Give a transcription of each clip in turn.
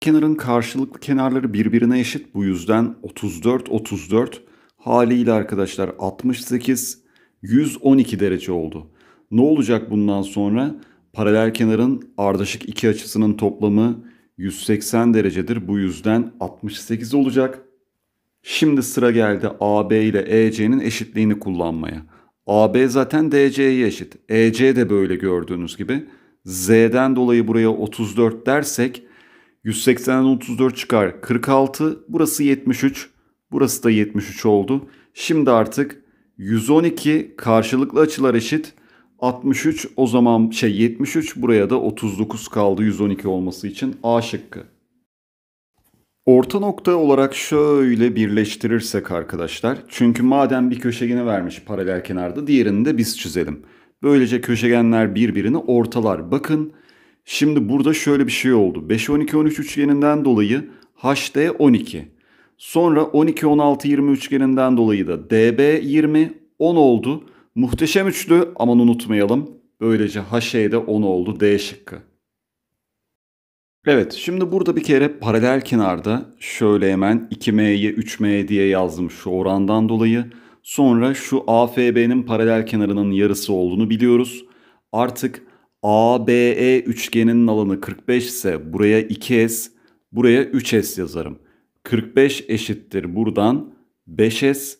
kenarın karşılıklı kenarları birbirine eşit. Bu yüzden 34 34 haliyle arkadaşlar 68 112 derece oldu. Ne olacak bundan sonra? Paralel kenarın ardışık iki açısının toplamı 180 derecedir. Bu yüzden 68 olacak. Şimdi sıra geldi AB ile EC'nin eşitliğini kullanmaya. AB zaten DC'ye eşit. EC de böyle gördüğünüz gibi. Z'den dolayı buraya 34 dersek 180'den 34 çıkar 46. Burası 73. Burası da 73 oldu. Şimdi artık 112 karşılıklı açılar eşit. 63 o zaman şey 73 buraya da 39 kaldı 112 olması için A şıkkı. Orta nokta olarak şöyle birleştirirsek arkadaşlar. Çünkü madem bir köşegeni vermiş paralel kenarda diğerini de biz çizelim. Böylece köşegenler birbirini ortalar. Bakın Şimdi burada şöyle bir şey oldu. 5-12-13 üçgeninden dolayı HD 12. Sonra 12-16-20 üçgeninden dolayı da DB 20, 10 oldu. Muhteşem üçlü aman unutmayalım. Böylece HE de 10 oldu D şıkkı. Evet şimdi burada bir kere paralel kenarda şöyle hemen 2M'ye 3M diye yazdım şu orandan dolayı. Sonra şu AFB'nin paralel kenarının yarısı olduğunu biliyoruz. Artık ABE üçgeninin alanı 45 ise buraya 2S, buraya 3S yazarım. 45 eşittir buradan 5S,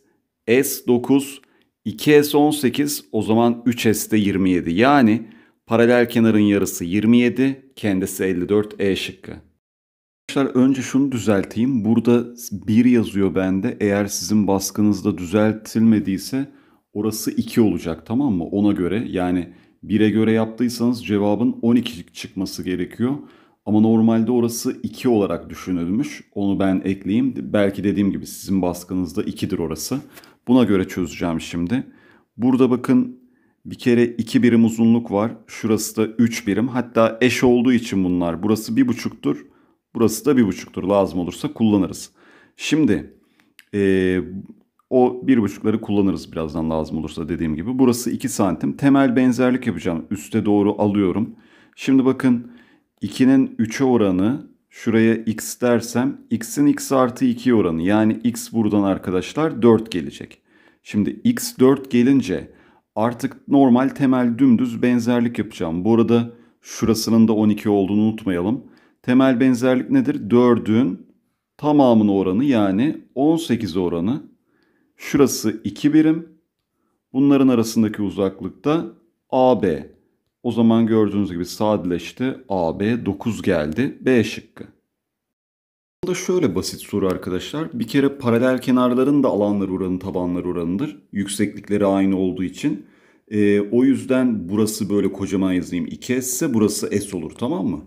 S 9, 2S 18 o zaman 3S de 27. Yani paralel kenarın yarısı 27, kendisi 54 E şıkkı. Arkadaşlar önce şunu düzelteyim. Burada 1 yazıyor bende. Eğer sizin baskınızda düzeltilmediyse orası 2 olacak tamam mı? Ona göre yani 1'e göre yaptıysanız cevabın 12 çıkması gerekiyor. Ama normalde orası 2 olarak düşünülmüş. Onu ben ekleyeyim. Belki dediğim gibi sizin baskınızda 2'dir orası. Buna göre çözeceğim şimdi. Burada bakın bir kere 2 birim uzunluk var. Şurası da 3 birim. Hatta eş olduğu için bunlar. Burası 1,5'tur. Burası da 1,5'tur. Lazım olursa kullanırız. Şimdi e, o bir buçukları kullanırız birazdan lazım olursa dediğim gibi. Burası 2 santim. Temel benzerlik yapacağım. Üste doğru alıyorum. Şimdi bakın 2'nin 3'e oranı şuraya x dersem x'in x artı 2 oranı yani x buradan arkadaşlar 4 gelecek. Şimdi x 4 gelince artık normal temel dümdüz benzerlik yapacağım. Bu arada şurasının da 12 olduğunu unutmayalım. Temel benzerlik nedir? 4'ün tamamının oranı yani 18 oranı Şurası 2 birim. Bunların arasındaki uzaklık da AB. O zaman gördüğünüz gibi sadeleşti. AB 9 geldi. B şıkkı. Da şöyle basit soru arkadaşlar. Bir kere paralel kenarların da alanları oranı tabanları oranıdır. Yükseklikleri aynı olduğu için. E, o yüzden burası böyle kocaman yazayım. 2S ise burası S olur tamam mı?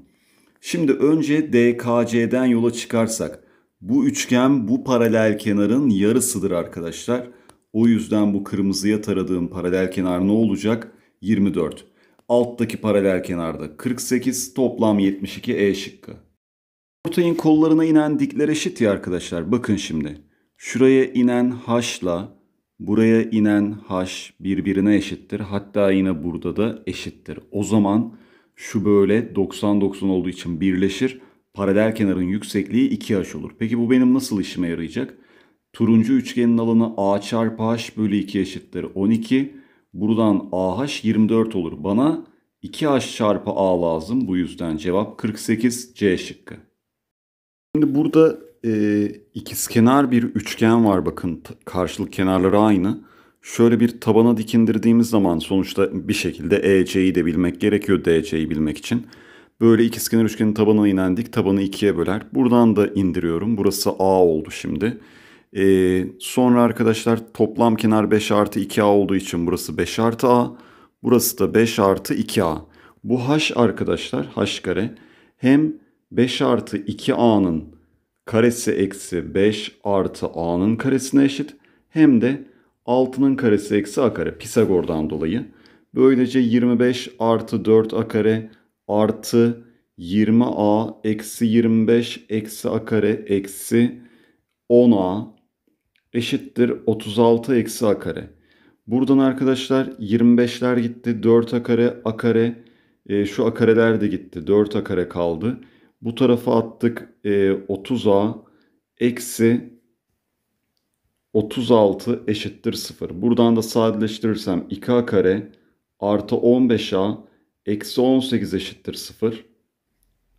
Şimdi önce DKC'den yola çıkarsak bu üçgen bu paralel kenarın yarısıdır arkadaşlar. O yüzden bu kırmızıya taradığım paralel kenar ne olacak? 24. Alttaki paralel kenarda 48 toplam 72 E şıkkı. Ortayın kollarına inen dikler eşit ya arkadaşlar. Bakın şimdi. Şuraya inen haşla, buraya inen haş birbirine eşittir. Hatta yine burada da eşittir. O zaman şu böyle 90-90 olduğu için birleşir paralel kenarın yüksekliği 2h olur. Peki bu benim nasıl işime yarayacak? Turuncu üçgenin alanı a çarpı h bölü 2 eşittir 12. Buradan ah 24 olur. Bana 2h çarpı a lazım. Bu yüzden cevap 48 c şıkkı. Şimdi burada e, ikizkenar bir üçgen var bakın. Karşılık kenarları aynı. Şöyle bir tabana dikindirdiğimiz zaman sonuçta bir şekilde EC'yi de bilmek gerekiyor DC'yi bilmek için. Böyle ikizkenar üçgenin tabanına inendik. Tabanı ikiye böler. Buradan da indiriyorum. Burası A oldu şimdi. Ee, sonra arkadaşlar toplam kenar 5 artı 2A olduğu için burası 5 artı A. Burası da 5 artı 2A. Bu H arkadaşlar H kare hem 5 artı 2A'nın karesi eksi 5 artı A'nın karesine eşit. Hem de 6'nın karesi eksi A kare Pisagor'dan dolayı. Böylece 25 artı 4 A kare artı 20a eksi 25 eksi a kare eksi 10a eşittir 36 eksi a kare. Buradan arkadaşlar 25'ler gitti. 4 a kare a kare e, şu a kareler de gitti. 4 a kare kaldı. Bu tarafa attık e, 30a eksi 36 eşittir 0. Buradan da sadeleştirirsem 2a kare artı 15a Eksi 18 eşittir 0.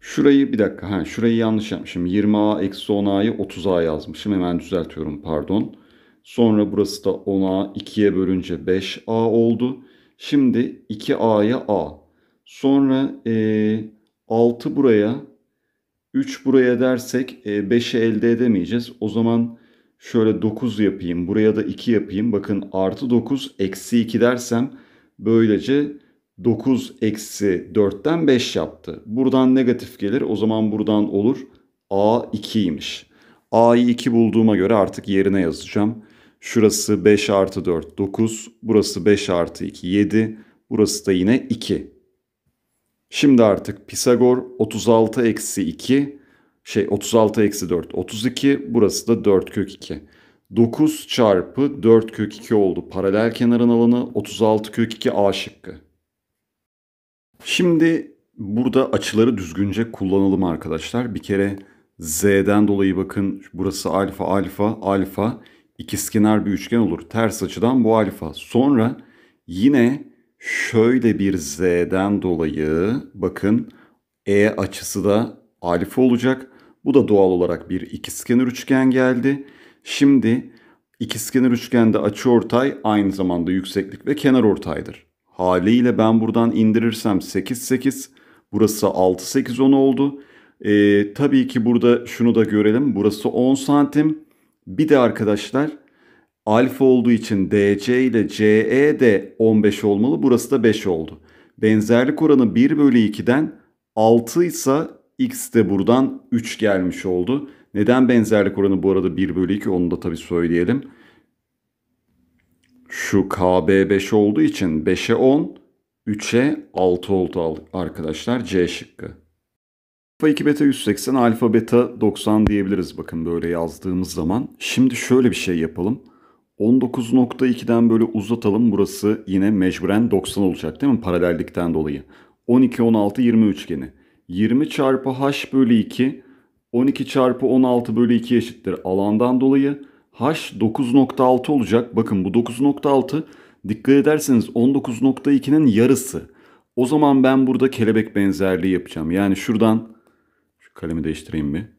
Şurayı bir dakika. Ha, şurayı yanlış yapmışım. 20A eksi 10A'yı 30A yazmışım. Hemen düzeltiyorum pardon. Sonra burası da 10A 2'ye bölünce 5A oldu. Şimdi 2A'ya A. Sonra e, 6 buraya 3 buraya dersek e, 5'i elde edemeyeceğiz. O zaman şöyle 9 yapayım. Buraya da 2 yapayım. Bakın artı 9 eksi 2 dersem böylece 9 eksi 4'ten 5 yaptı. Buradan negatif gelir. O zaman buradan olur. A 2'ymiş. A'yı 2 bulduğuma göre artık yerine yazacağım. Şurası 5 artı 4 9. Burası 5 artı 2 7. Burası da yine 2. Şimdi artık Pisagor 36 eksi 2 şey 36 eksi 4 32 burası da 4 kök 2. 9 çarpı 4 kök 2 oldu. Paralel kenarın alanı 36 kök 2 A şıkkı. Şimdi burada açıları düzgünce kullanalım arkadaşlar. Bir kere Z'den dolayı bakın burası alfa alfa alfa ikizkenar bir üçgen olur. Ters açıdan bu alfa. Sonra yine şöyle bir Z'den dolayı bakın E açısı da alfa olacak. Bu da doğal olarak bir ikizkenar üçgen geldi. Şimdi ikizkenar üçgende açı ortay aynı zamanda yükseklik ve kenar ortaydır. Haliyle ben buradan indirirsem 8-8. Burası 6-8-10 oldu. Ee, tabii ki burada şunu da görelim. Burası 10 santim. Bir de arkadaşlar alfa olduğu için DC ile CE de 15 olmalı. Burası da 5 oldu. Benzerlik oranı 1 bölü 2'den 6 ise x de buradan 3 gelmiş oldu. Neden benzerlik oranı bu arada 1 bölü 2 onu da tabii söyleyelim. Şu KB 5 olduğu için 5'e 10, 3'e 6 oldu arkadaşlar C şıkkı. Alfa 2 beta 180, alfa beta 90 diyebiliriz bakın böyle yazdığımız zaman. Şimdi şöyle bir şey yapalım. 19.2'den böyle uzatalım. Burası yine mecburen 90 olacak değil mi? Paralellikten dolayı. 12, 16, 20 üçgeni. 20 çarpı h bölü 2, 12 çarpı 16 bölü 2 eşittir alandan dolayı. H 9.6 olacak. Bakın bu 9.6 dikkat ederseniz 19.2'nin yarısı. O zaman ben burada kelebek benzerliği yapacağım. Yani şuradan şu kalemi değiştireyim mi?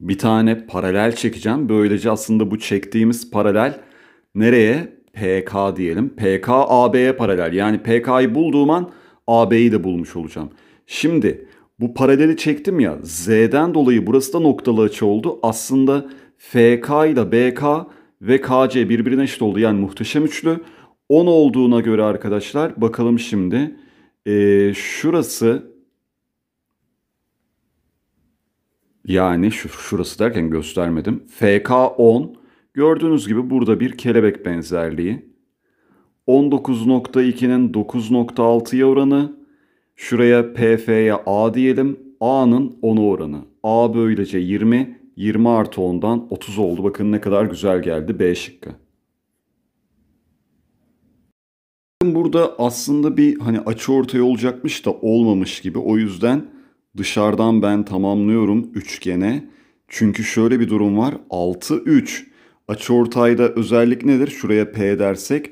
Bir tane paralel çekeceğim. Böylece aslında bu çektiğimiz paralel nereye? PK diyelim. PK AB'ye paralel. Yani PK'yı bulduğum an AB'yi de bulmuş olacağım. Şimdi bu paraleli çektim ya. Z'den dolayı burası da noktalı açı oldu. Aslında FK ile BK ve KC birbirine eşit oldu. Yani muhteşem üçlü. 10 olduğuna göre arkadaşlar bakalım şimdi. Ee, şurası yani şu, şurası derken göstermedim. FK 10. Gördüğünüz gibi burada bir kelebek benzerliği. 19.2'nin 9.6'ya oranı. Şuraya PF'ye A diyelim. A'nın 10'a oranı. A böylece 20. 20 artı 10'dan 30 oldu. Bakın ne kadar güzel geldi B şıkkı. Burada aslında bir hani açı ortaya olacakmış da olmamış gibi. O yüzden dışarıdan ben tamamlıyorum üçgene. Çünkü şöyle bir durum var. 6, 3. Açı Açıortayda özellik nedir? Şuraya P dersek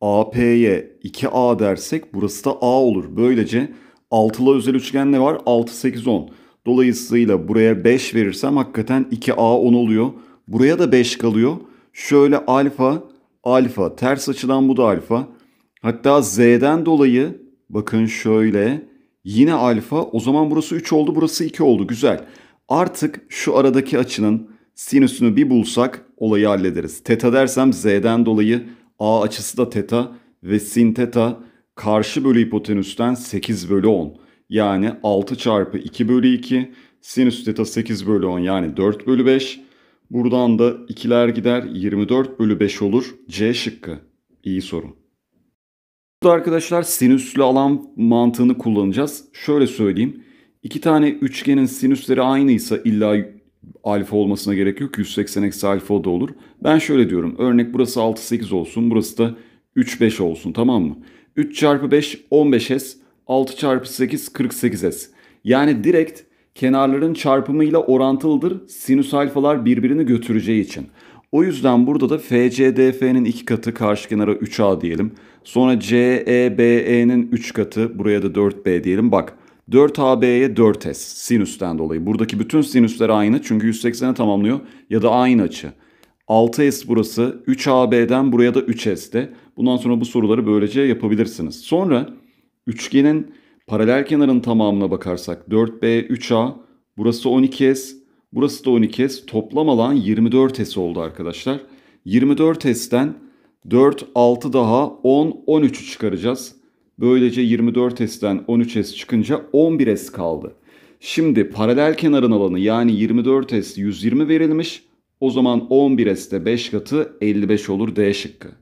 AP'ye 2A dersek burası da A olur. Böylece 6'la özel üçgen ne var? 6, 8, 10. Dolayısıyla buraya 5 verirsem hakikaten 2A 10 oluyor. Buraya da 5 kalıyor. Şöyle alfa, alfa. Ters açıdan bu da alfa. Hatta Z'den dolayı bakın şöyle yine alfa. O zaman burası 3 oldu burası 2 oldu. Güzel. Artık şu aradaki açının sinüsünü bir bulsak olayı hallederiz. Teta dersem Z'den dolayı A açısı da teta ve sin teta karşı bölü hipotenüsten 8 bölü 10 yani 6 çarpı 2 bölü 2 sinüs teta 8 bölü 10 yani 4 bölü 5. Buradan da ikiler gider 24 bölü 5 olur. C şıkkı. İyi soru. Burada arkadaşlar sinüslü alan mantığını kullanacağız. Şöyle söyleyeyim. İki tane üçgenin sinüsleri aynıysa illa alfa olmasına gerek yok. 180 eksi alfa da olur. Ben şöyle diyorum. Örnek burası 6 8 olsun. Burası da 3 5 olsun tamam mı? 3 çarpı 5 15 s. 6 çarpı 8 48s. Yani direkt kenarların çarpımıyla orantılıdır sinüs alfalar birbirini götüreceği için. O yüzden burada da FCDF'nin iki katı karşı kenara 3A diyelim. Sonra CEBE'nin 3 katı buraya da 4B diyelim. Bak 4AB'ye 4S sinüsten dolayı. Buradaki bütün sinüsler aynı çünkü 180'e tamamlıyor ya da aynı açı. 6S burası 3AB'den buraya da 3S'te. Bundan sonra bu soruları böylece yapabilirsiniz. Sonra Üçgenin paralel kenarın tamamına bakarsak 4B 3A burası 12S burası da 12S toplam alan 24S oldu arkadaşlar. 24S'ten 4 6 daha 10 13'ü çıkaracağız. Böylece 24S'ten 13S çıkınca 11S kaldı. Şimdi paralel kenarın alanı yani 24S 120 verilmiş. O zaman 11S'te 5 katı 55 olur D şıkkı.